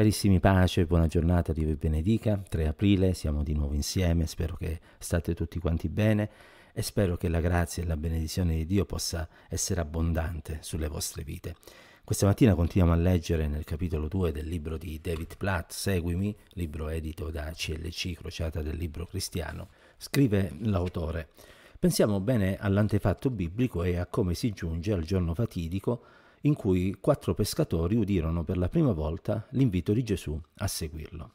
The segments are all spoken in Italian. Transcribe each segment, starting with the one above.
Carissimi pace, buona giornata, Dio vi benedica. 3 aprile siamo di nuovo insieme, spero che state tutti quanti bene e spero che la grazia e la benedizione di Dio possa essere abbondante sulle vostre vite. Questa mattina continuiamo a leggere nel capitolo 2 del libro di David Platt, Seguimi, libro edito da CLC, crociata del libro cristiano. Scrive l'autore, pensiamo bene all'antefatto biblico e a come si giunge al giorno fatidico in cui quattro pescatori udirono per la prima volta l'invito di Gesù a seguirlo.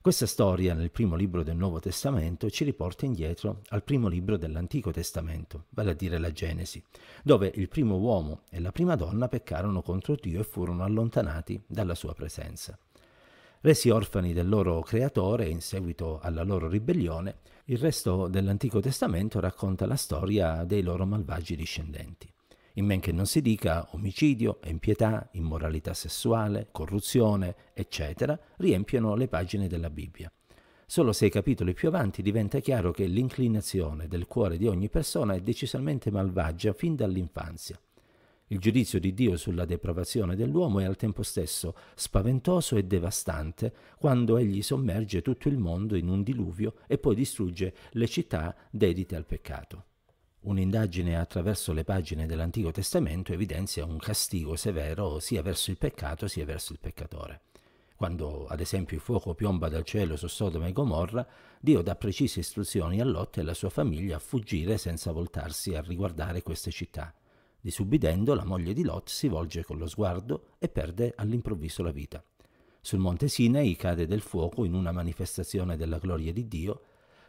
Questa storia nel primo libro del Nuovo Testamento ci riporta indietro al primo libro dell'Antico Testamento, vale a dire la Genesi, dove il primo uomo e la prima donna peccarono contro Dio e furono allontanati dalla sua presenza. Resi orfani del loro creatore in seguito alla loro ribellione, il resto dell'Antico Testamento racconta la storia dei loro malvagi discendenti in men che non si dica omicidio, impietà, immoralità sessuale, corruzione, eccetera, riempiono le pagine della Bibbia. Solo sei capitoli più avanti diventa chiaro che l'inclinazione del cuore di ogni persona è decisamente malvagia fin dall'infanzia. Il giudizio di Dio sulla depravazione dell'uomo è al tempo stesso spaventoso e devastante quando egli sommerge tutto il mondo in un diluvio e poi distrugge le città dedite al peccato. Un'indagine attraverso le pagine dell'Antico Testamento evidenzia un castigo severo sia verso il peccato sia verso il peccatore. Quando, ad esempio, il fuoco piomba dal cielo su Sodoma e Gomorra, Dio dà precise istruzioni a Lot e alla sua famiglia a fuggire senza voltarsi a riguardare queste città. Disubbidendo, la moglie di Lot si volge con lo sguardo e perde all'improvviso la vita. Sul monte Sinai cade del fuoco in una manifestazione della gloria di Dio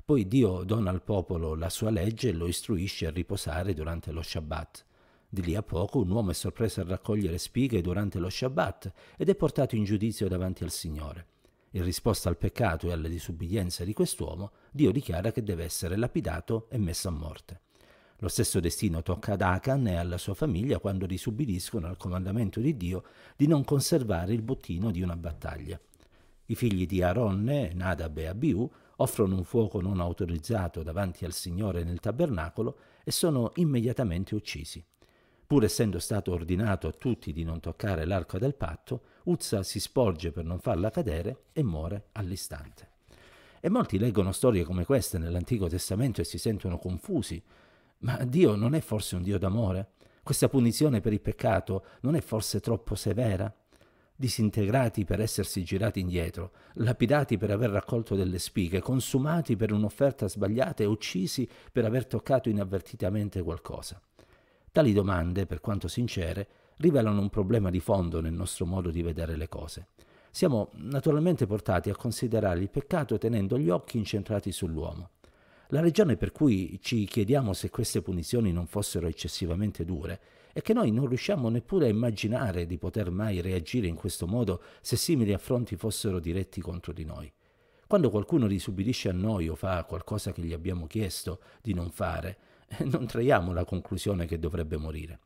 poi Dio dona al popolo la sua legge e lo istruisce a riposare durante lo Shabbat. Di lì a poco un uomo è sorpreso a raccogliere spighe durante lo Shabbat ed è portato in giudizio davanti al Signore. In risposta al peccato e alla disubbidienza di quest'uomo, Dio dichiara che deve essere lapidato e messo a morte. Lo stesso destino tocca ad Akan e alla sua famiglia quando disubbidiscono al comandamento di Dio di non conservare il bottino di una battaglia. I figli di Aronne, Nadab e Abiu, offrono un fuoco non autorizzato davanti al Signore nel tabernacolo e sono immediatamente uccisi. Pur essendo stato ordinato a tutti di non toccare l'arco del patto, Uzza si sporge per non farla cadere e muore all'istante. E molti leggono storie come queste nell'Antico Testamento e si sentono confusi. Ma Dio non è forse un Dio d'amore? Questa punizione per il peccato non è forse troppo severa? disintegrati per essersi girati indietro, lapidati per aver raccolto delle spighe, consumati per un'offerta sbagliata e uccisi per aver toccato inavvertitamente qualcosa. Tali domande, per quanto sincere, rivelano un problema di fondo nel nostro modo di vedere le cose. Siamo naturalmente portati a considerare il peccato tenendo gli occhi incentrati sull'uomo. La ragione per cui ci chiediamo se queste punizioni non fossero eccessivamente dure e che noi non riusciamo neppure a immaginare di poter mai reagire in questo modo se simili affronti fossero diretti contro di noi. Quando qualcuno risubbidisce a noi o fa qualcosa che gli abbiamo chiesto di non fare, eh, non traiamo la conclusione che dovrebbe morire.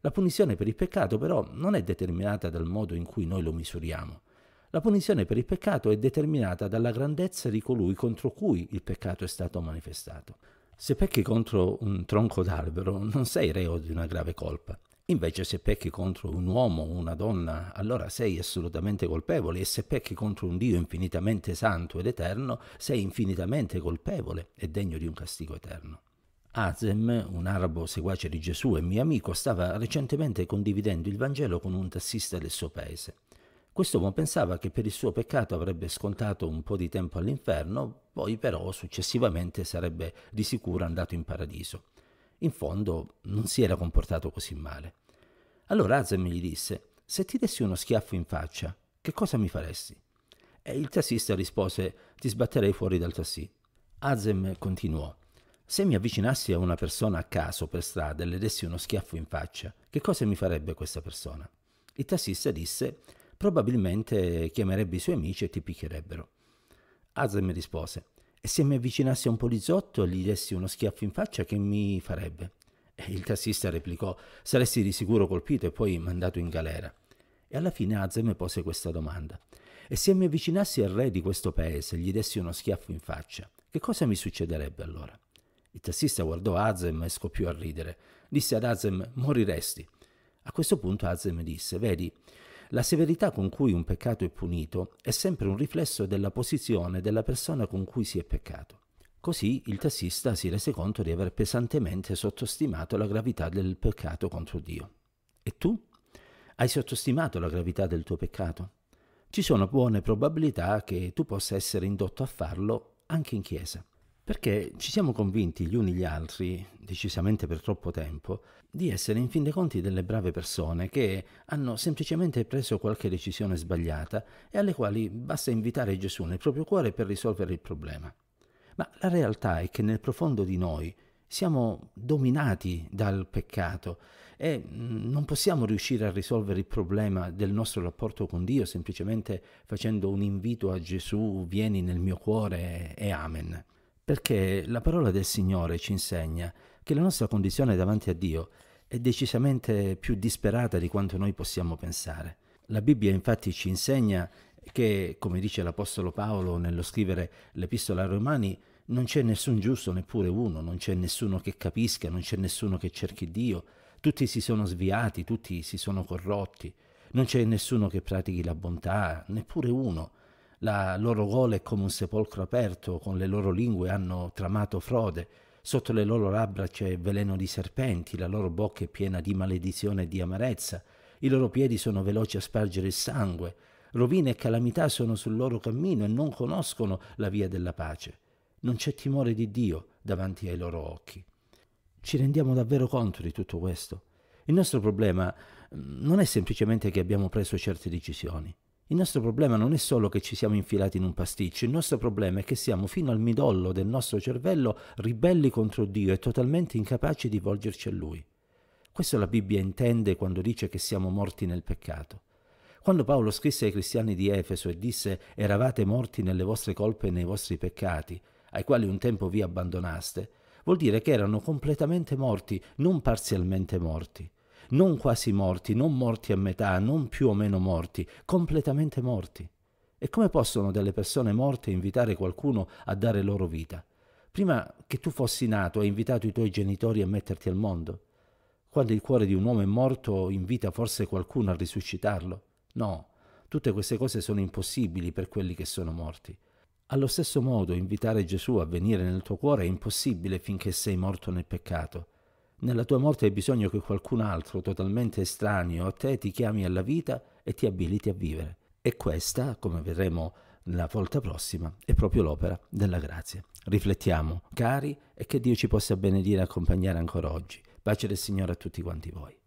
La punizione per il peccato però non è determinata dal modo in cui noi lo misuriamo. La punizione per il peccato è determinata dalla grandezza di colui contro cui il peccato è stato manifestato. Se pecchi contro un tronco d'albero non sei reo di una grave colpa. Invece se pecchi contro un uomo o una donna, allora sei assolutamente colpevole e se pecchi contro un Dio infinitamente santo ed eterno, sei infinitamente colpevole e degno di un castigo eterno. Azem, un arabo seguace di Gesù e mio amico, stava recentemente condividendo il Vangelo con un tassista del suo paese. Quest'uomo pensava che per il suo peccato avrebbe scontato un po' di tempo all'inferno, poi però successivamente sarebbe di sicuro andato in paradiso. In fondo non si era comportato così male. Allora Azem gli disse, se ti dessi uno schiaffo in faccia, che cosa mi faresti? E il tassista rispose, ti sbatterei fuori dal tassì. Azem continuò, se mi avvicinassi a una persona a caso per strada e le dessi uno schiaffo in faccia, che cosa mi farebbe questa persona? Il tassista disse, probabilmente chiamerebbe i suoi amici e ti picchierebbero. Hazel mi rispose, e se mi avvicinassi a un poliziotto e gli dessi uno schiaffo in faccia, che mi farebbe? E il tassista replicò, saresti di sicuro colpito e poi mandato in galera. E alla fine Hazel mi pose questa domanda. E se mi avvicinassi al re di questo paese e gli dessi uno schiaffo in faccia, che cosa mi succederebbe allora? Il tassista guardò Azem e scoppiò a ridere. Disse ad Azem: Moriresti. A questo punto Azem disse: Vedi, la severità con cui un peccato è punito è sempre un riflesso della posizione della persona con cui si è peccato. Così il tassista si rese conto di aver pesantemente sottostimato la gravità del peccato contro Dio. E tu? Hai sottostimato la gravità del tuo peccato? Ci sono buone probabilità che tu possa essere indotto a farlo anche in chiesa perché ci siamo convinti gli uni gli altri, decisamente per troppo tempo, di essere in fin dei conti delle brave persone che hanno semplicemente preso qualche decisione sbagliata e alle quali basta invitare Gesù nel proprio cuore per risolvere il problema. Ma la realtà è che nel profondo di noi siamo dominati dal peccato e mm, non possiamo riuscire a risolvere il problema del nostro rapporto con Dio semplicemente facendo un invito a Gesù, vieni nel mio cuore e amen perché la parola del Signore ci insegna che la nostra condizione davanti a Dio è decisamente più disperata di quanto noi possiamo pensare. La Bibbia infatti ci insegna che, come dice l'Apostolo Paolo nello scrivere l'Epistola ai Romani, non c'è nessun giusto, neppure uno, non c'è nessuno che capisca, non c'è nessuno che cerchi Dio, tutti si sono sviati, tutti si sono corrotti, non c'è nessuno che pratichi la bontà, neppure uno. La loro gola è come un sepolcro aperto, con le loro lingue hanno tramato frode, sotto le loro labbra c'è veleno di serpenti, la loro bocca è piena di maledizione e di amarezza, i loro piedi sono veloci a spargere il sangue, rovine e calamità sono sul loro cammino e non conoscono la via della pace. Non c'è timore di Dio davanti ai loro occhi. Ci rendiamo davvero conto di tutto questo? Il nostro problema mm, non è semplicemente che abbiamo preso certe decisioni, il nostro problema non è solo che ci siamo infilati in un pasticcio, il nostro problema è che siamo fino al midollo del nostro cervello ribelli contro Dio e totalmente incapaci di volgerci a Lui. Questo la Bibbia intende quando dice che siamo morti nel peccato. Quando Paolo scrisse ai cristiani di Efeso e disse eravate morti nelle vostre colpe e nei vostri peccati, ai quali un tempo vi abbandonaste, vuol dire che erano completamente morti, non parzialmente morti non quasi morti, non morti a metà, non più o meno morti, completamente morti. E come possono delle persone morte invitare qualcuno a dare loro vita? Prima che tu fossi nato hai invitato i tuoi genitori a metterti al mondo. Quando il cuore di un uomo è morto invita forse qualcuno a risuscitarlo? No, tutte queste cose sono impossibili per quelli che sono morti. Allo stesso modo invitare Gesù a venire nel tuo cuore è impossibile finché sei morto nel peccato. Nella tua morte hai bisogno che qualcun altro, totalmente estraneo a te, ti chiami alla vita e ti abiliti a vivere. E questa, come vedremo la volta prossima, è proprio l'opera della grazia. Riflettiamo, cari, e che Dio ci possa benedire e accompagnare ancora oggi. Pace del Signore a tutti quanti voi.